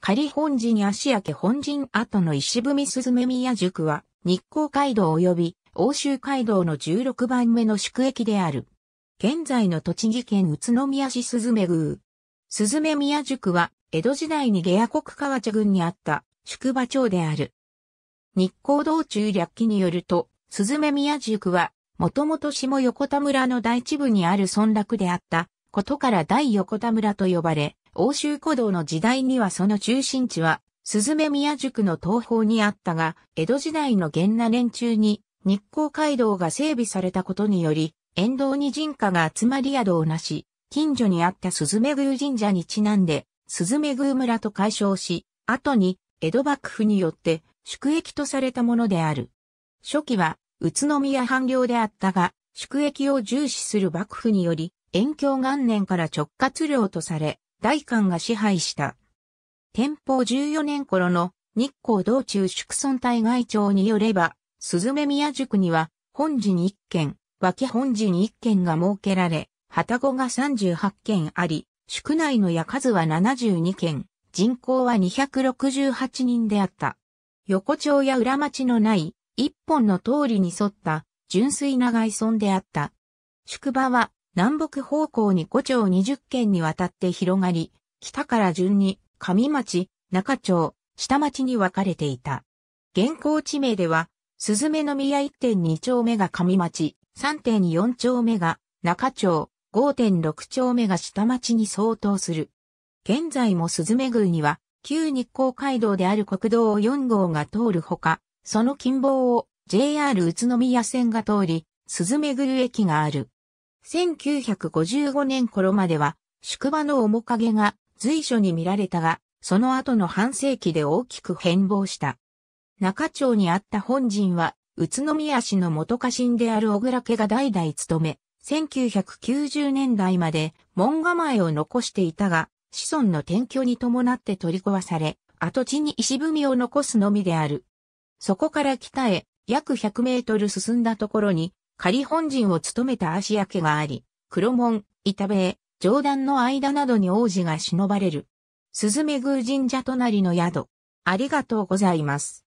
仮本陣足明本陣跡の石踏み鈴宮宿は、日光街道及び欧州街道の16番目の宿駅である。現在の栃木県宇都宮市鈴目宮。鈴目宮宿は、江戸時代に下野国河茶郡にあった宿場町である。日光道中略記によると、鈴目宮宿は、もともと下横田村の大地部にある村落であったことから大横田村と呼ばれ、欧州古道の時代にはその中心地は、目宮宿の東方にあったが、江戸時代の元那年中に、日光街道が整備されたことにより、沿道に人家が集まり宿をなし、近所にあった鈴目宮神社にちなんで、鈴目宮村と解消し、後に、江戸幕府によって、宿役とされたものである。初期は、宇都宮藩領であったが、宿役を重視する幕府により、延享元年から直轄領とされ、大官が支配した。天保14年頃の日光道中宿村大外長によれば、鈴目宮宿には本寺に1軒、脇本寺に1軒が設けられ、旗子が38軒あり、宿内の屋数は72軒、人口は268人であった。横丁や裏町のない一本の通りに沿った純粋な外村であった。宿場は南北方向に5町20県にわたって広がり、北から順に上町、中町、下町に分かれていた。現行地名では、スズの宮1.2丁目が上町、3.4丁目が中町、5.6丁目が下町に相当する。現在もスズメ宮には、旧日光街道である国道4号が通るほか、その近傍を JR 宇都宮線が通り、鈴ズぐる駅がある。1955年頃までは宿場の面影が随所に見られたが、その後の半世紀で大きく変貌した。中町にあった本陣は、宇都宮市の元家臣である小倉家が代々務め、1990年代まで門構えを残していたが、子孫の転居に伴って取り壊され、跡地に石踏みを残すのみである。そこから北へ約100メートル進んだところに、仮本陣を務めた足焼けがあり、黒門、板塀、上段の間などに王子が忍ばれる。鈴目宮神社隣の宿。ありがとうございます。